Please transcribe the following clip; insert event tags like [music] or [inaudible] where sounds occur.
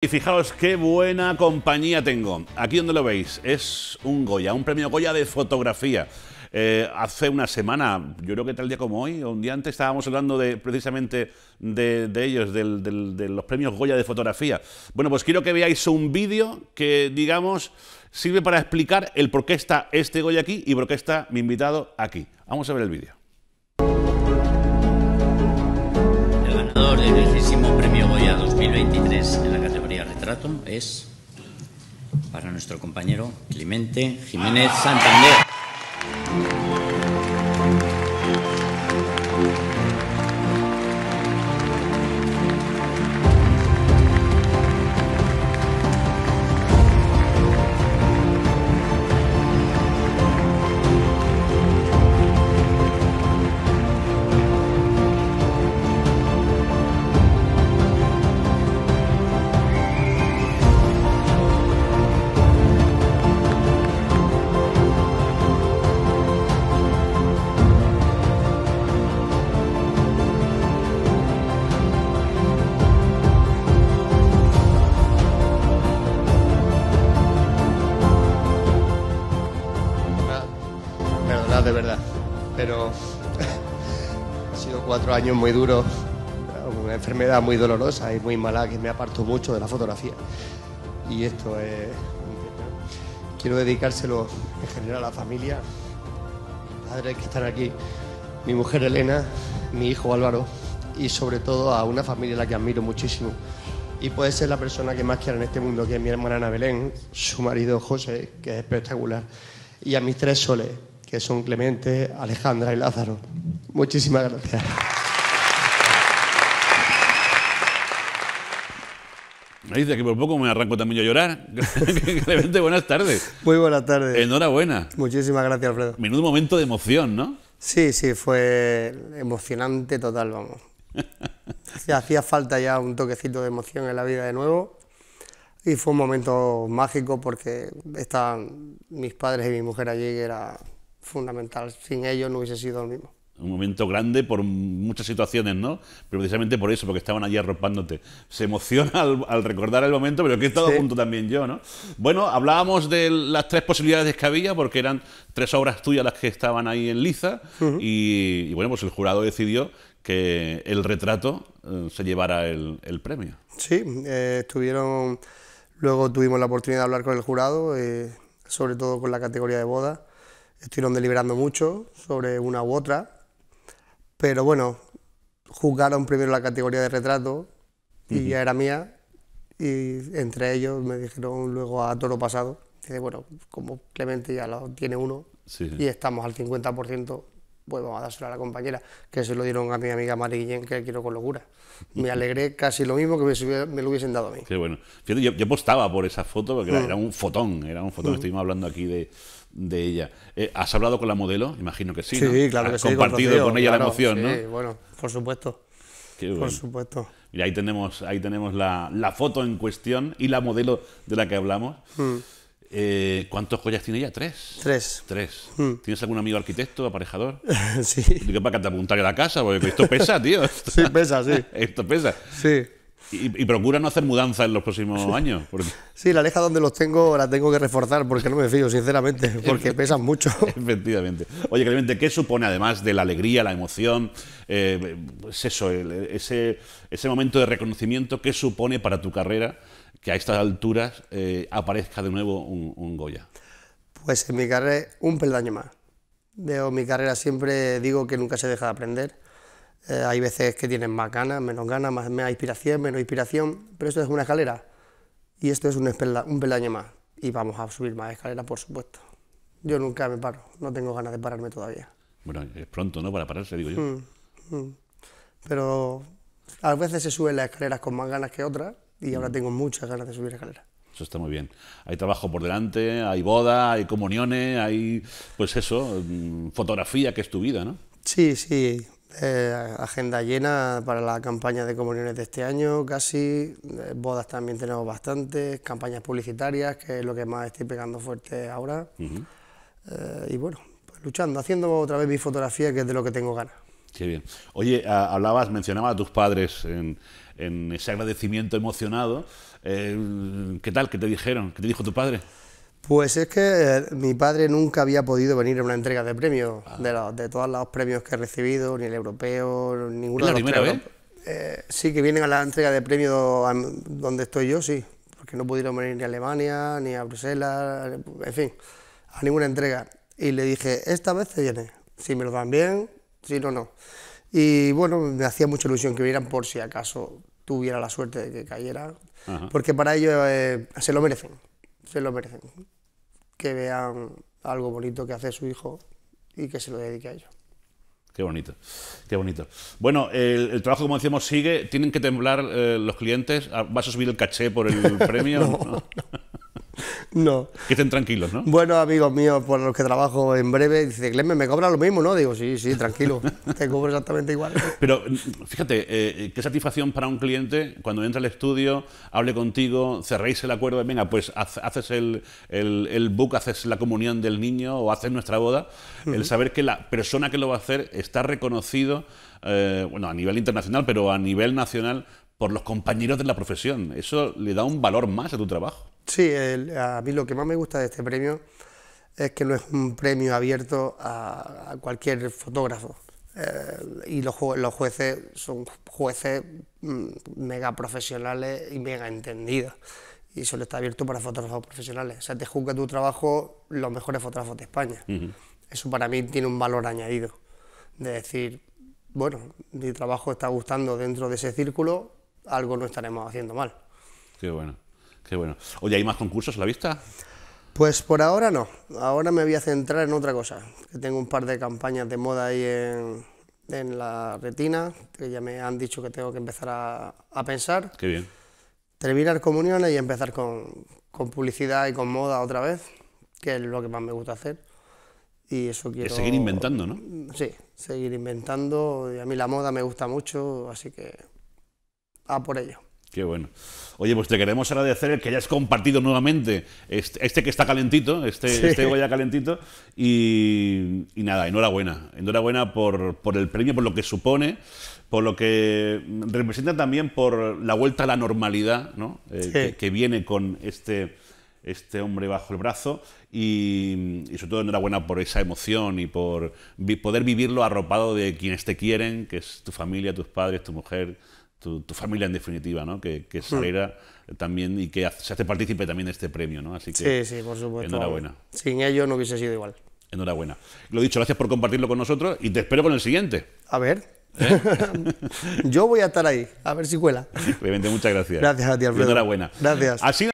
Y fijaos qué buena compañía tengo. Aquí donde lo veis, es un Goya, un premio Goya de fotografía. Eh, hace una semana, yo creo que tal día como hoy, o un día antes, estábamos hablando de, precisamente de, ellos, de los premios Goya de fotografía. Bueno, pues quiero que veáis un vídeo que, digamos, sirve para explicar el por qué está este Goya aquí y por qué está mi invitado aquí. Vamos a ver el vídeo. ganador del décimo premio Goya 2023 en la categoría retrato es para nuestro compañero Clemente Jiménez Santander. pero [laughs] ha sido cuatro años muy duros, una enfermedad muy dolorosa y muy mala que me apartó mucho de la fotografía. Y esto es... Quiero dedicárselo en general a la familia, mis padres que están aquí, mi mujer Elena, mi hijo Álvaro y sobre todo a una familia a la que admiro muchísimo. Y puede ser la persona que más quiero en este mundo, que es mi hermana Ana Belén, su marido José, que es espectacular, y a mis tres soles, que son Clemente, Alejandra y Lázaro. Muchísimas gracias. Me dice que por poco me arranco también yo a llorar. [laughs] Clemente, buenas tardes. Muy buenas tardes. Enhorabuena. Muchísimas gracias, Alfredo. Menudo momento de emoción, ¿no? Sí, sí, fue emocionante total, vamos. [laughs] Hacía falta ya un toquecito de emoción en la vida de nuevo y fue un momento mágico porque estaban mis padres y mi mujer allí que era fundamental. Sin ellos no hubiese sido lo mismo. Un momento grande por muchas situaciones, ¿no? Pero precisamente por eso, porque estaban allí arropándote. Se emociona al, recordar el momento, pero que he estado junto también yo, ¿no? Bueno, hablábamos de las tres posibilidades que había... porque eran tres obras tuyas las que estaban ahí en liza, y, bueno, pues el jurado decidió que el retrato eh, se llevara el, premio. Sí, eh, estuvieron, luego tuvimos la oportunidad de hablar con el jurado, eh, sobre todo con la categoría de boda, estuvieron deliberando mucho sobre una u otra, pero bueno, juzgaron primero la categoría de retrato y ya era mía, y entre ellos me dijeron luego a toro pasado, dice, bueno, como Clemente ya lo tiene uno y estamos al 50% pues vamos a dárselo a la compañera, que se lo dieron a mi amiga Mari Guillén, que quiero con locura. Me alegré casi lo mismo que me, me lo hubiesen dado a mí. Qué bueno. yo, yo apostaba por esa foto porque mm. era, un fotón, era un fotón. Mm. Estuvimos hablando aquí de, de ella. Eh, ¿Has hablado con la modelo? Imagino que sí. Sí, claro que sí. compartido con, ella la emoción, sí, ¿no? Sí, bueno, por supuesto. Qué bueno. Por supuesto. Mira, ahí tenemos, ahí tenemos la, la, foto en cuestión y la modelo de la que hablamos. Mm. Eh, ¿Cuántos joyas tiene ella? ¿Tres? Tres. Hmm. ¿Tienes algún amigo arquitecto, aparejador? [laughs] sí. para que te apuntar a la casa, porque esto pesa, [laughs] tío. sí, pesa, sí. [laughs] esto pesa. Sí. Y, procura no hacer mudanza en los próximos años. Porque... Sí, la aleja donde los tengo la tengo que reforzar porque no me fío, sinceramente, porque pesan mucho. Efectivamente. Oye, claramente, ¿qué supone además de la alegría, la emoción, eh, pues eso, ese, ese momento de reconocimiento, qué supone para tu carrera? que a estas alturas eh, aparezca de nuevo un, Goya? Pues en mi carrera un peldaño más. veo mi carrera siempre digo que nunca se deja de aprender. Eh, hay veces que tienen más ganas, menos ganas, más, inspiración, menos inspiración, pero esto es una escalera y esto es un, un peldaño más. Y vamos a subir más escaleras, por supuesto. Yo nunca me paro, no tengo ganas de pararme todavía. Bueno, es pronto, ¿no? Para pararse, digo yo. Mm, mm. Pero a veces se suben las escaleras con más ganas que otras y ahora tengo muchas ganas de subir a escalera. Eso está muy bien. Hay trabajo por delante, hay bodas, hay comuniones, hay, pues eso, mm, fotografía, que es tu vida, ¿no? Sí, sí. Eh, agenda llena para la campaña de comuniones de este año, casi. Eh, bodas también tenemos bastantes, campañas publicitarias, que es lo que más estoy pegando fuerte ahora. Eh, y bueno, pues luchando, haciendo otra vez mi fotografía, que es de lo que tengo ganas. Qué bien. Oye, hablabas, mencionabas a tus padres en, ese agradecimiento emocionado. Eh, ¿Qué tal? ¿Qué te dijeron? ¿Qué te dijo tu padre? Pues es que eh, mi padre nunca había podido venir a una entrega de premios, ah. de, de todos los premios que he recibido, ni el europeo, ninguno la de primera vez? Eh, sí, que vienen a la entrega de premios donde estoy yo, sí, porque no pudieron venir ni a Alemania, ni a Bruselas, en fin, a ninguna entrega. Y le dije, esta vez te viene, si me lo dan bien, si no. Y bueno, me hacía mucha ilusión que vinieran por si acaso tuviera la suerte de que cayera, porque para ellos eh, se lo merecen, se lo merecen, que vean algo bonito que hace su hijo y que se lo dedique a ellos. Qué bonito, qué bonito. Bueno, el, trabajo, como decíamos, sigue. ¿Tienen que temblar eh, los clientes? Ah, ¿Vas a subir el caché por el [laughs] premio? [laughs] No. Que estén tranquilos, ¿no? Bueno, amigos míos, por los que trabajo en breve, dice, me cobra lo mismo, ¿no? Digo, sí, sí, tranquilo, [laughs] te cobro exactamente igual. Pero fíjate, eh, qué satisfacción para un cliente cuando entra al estudio, hable contigo, cerréis el acuerdo, venga, pues haces el, el, book, haces la comunión del niño o haces nuestra boda, el saber que la persona que lo va a hacer está reconocido. Eh, bueno, a nivel internacional, pero a nivel nacional, por los compañeros de la profesión. Eso le da un valor más a tu trabajo. Sí, a mí lo que más me gusta de este premio es que no es un premio abierto a, cualquier fotógrafo. Eh, y los, los, jueces son jueces mm, mega profesionales y mega entendidos. Y solo está abierto para fotógrafos profesionales. O sea, te juzga tu trabajo los mejores fotógrafos de España. Eso para mí tiene un valor añadido. De decir, bueno, mi trabajo está gustando dentro de ese círculo, algo no estaremos haciendo mal. Qué bueno, qué bueno. Oye, ¿hay más concursos a la vista? Pues por ahora no. Ahora me voy a centrar en otra cosa. tengo un par de campañas de moda ahí en, la retina, que ya me han dicho que tengo que empezar a, pensar. Qué bien. Terminar comuniones y empezar con, con, publicidad y con moda otra vez, que es lo que más me gusta hacer. Y eso quiero. Es seguir inventando, ¿no? Sí, seguir inventando. Y a mí la moda me gusta mucho, así que a por ello. Qué bueno. Oye, pues te queremos agradecer el que hayas compartido nuevamente este, que está calentito, este, este ya calentito. Y, y, nada, enhorabuena. Enhorabuena por, por, el premio, por lo que supone, por lo que representa también por la vuelta a la normalidad ¿no? Eh, que, viene con este, este hombre bajo el brazo. Y, sobre todo enhorabuena por esa emoción y por poder vivirlo arropado de quienes te quieren, que es tu familia, tus padres, tu mujer tu, familia en definitiva, ¿no? que, que hmm. saliera también y que se hace partícipe también de este premio. ¿no? Así que, sí, sí, por supuesto. Enhorabuena. Sin ello no hubiese sido igual. Enhorabuena. Lo dicho, gracias por compartirlo con nosotros y te espero con el siguiente. A ver. ¿Eh? [laughs] Yo voy a estar ahí, a ver si cuela. [laughs] Obviamente, muchas gracias. Gracias a ti, Alfredo. Enhorabuena. Gracias. Así